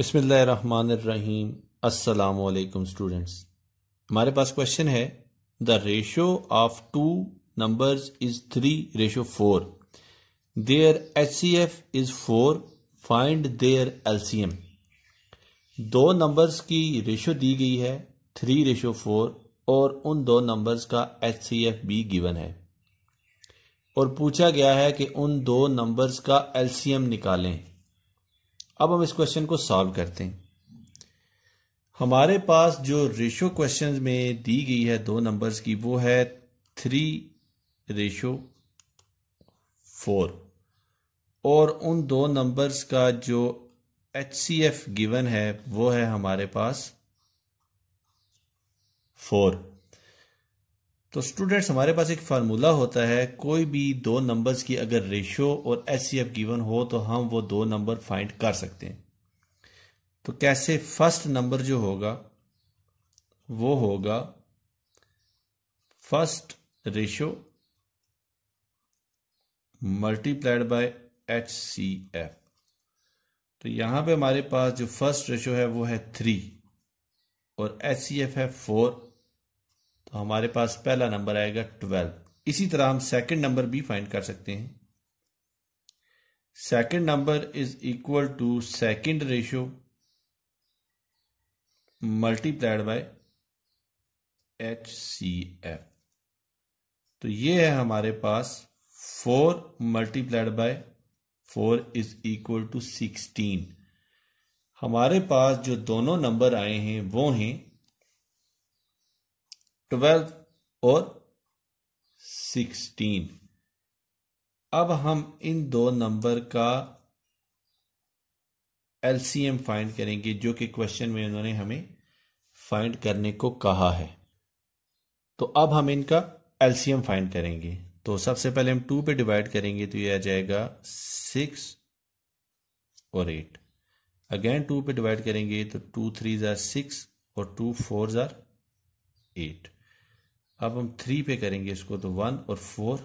बसमीम असलकम स्टूडेंट्स हमारे पास क्वेश्चन है the ratio of two numbers is three ratio four their H C F is four find their L C M दो numbers की ratio दी गई है थ्री रेशो फोर और उन दो नंबर्स का एच सी एफ भी गिवन है और पूछा गया है कि उन दो नंबर्स का एल सी एम निकालें अब हम इस क्वेश्चन को सॉल्व करते हैं हमारे पास जो रेशो क्वेश्चन में दी गई है दो नंबर्स की वो है थ्री रेशो फोर और उन दो नंबर्स का जो एच सी एफ गिवन है वो है हमारे पास फोर तो स्टूडेंट्स हमारे पास एक फार्मूला होता है कोई भी दो नंबर्स की अगर रेशियो और एच सी एफ गिवन हो तो हम वो दो नंबर फाइंड कर सकते हैं तो कैसे फर्स्ट नंबर जो होगा वो होगा first ratio multiplied by H C F तो यहां पे हमारे पास जो फर्स्ट रेशियो है वो है थ्री और एच सी एफ है फोर तो हमारे पास पहला नंबर आएगा ट्वेल्व इसी तरह हम सेकंड नंबर भी फाइंड कर सकते हैं second number is equal to second ratio multiplied by H C F तो ये है हमारे पास four multiplied by four is equal to sixteen हमारे पास जो दोनों नंबर आए हैं वो हैं ट्वेल्व और सिक्सटीन अब हम इन दो नंबर का एलसीएम फाइंड करेंगे जो कि क्वेश्चन में उन्होंने हमें फाइंड करने को कहा है तो अब हम इनका एलसीएम फाइंड करेंगे तो सबसे पहले हम टू पे डिवाइड करेंगे तो ये आ जाएगा सिक्स और एट अगेन टू पे डिवाइड करेंगे तो टू थ्री ज़ार सिक्स और टू फोर ज़ार एट अब हम थ्री पे करेंगे इसको तो वन और फोर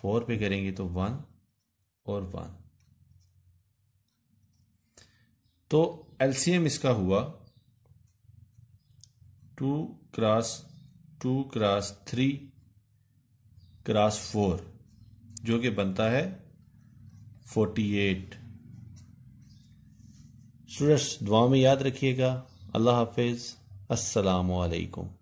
फोर पे करेंगे तो वन और वन तो एलसीएम इसका हुआ two cross two cross three cross four जो कि बनता है फोर्टी एट स्टूडेंट्स दुआ में याद रखिएगा अल्लाह हाफिज़ अस्सलाम वालेकुम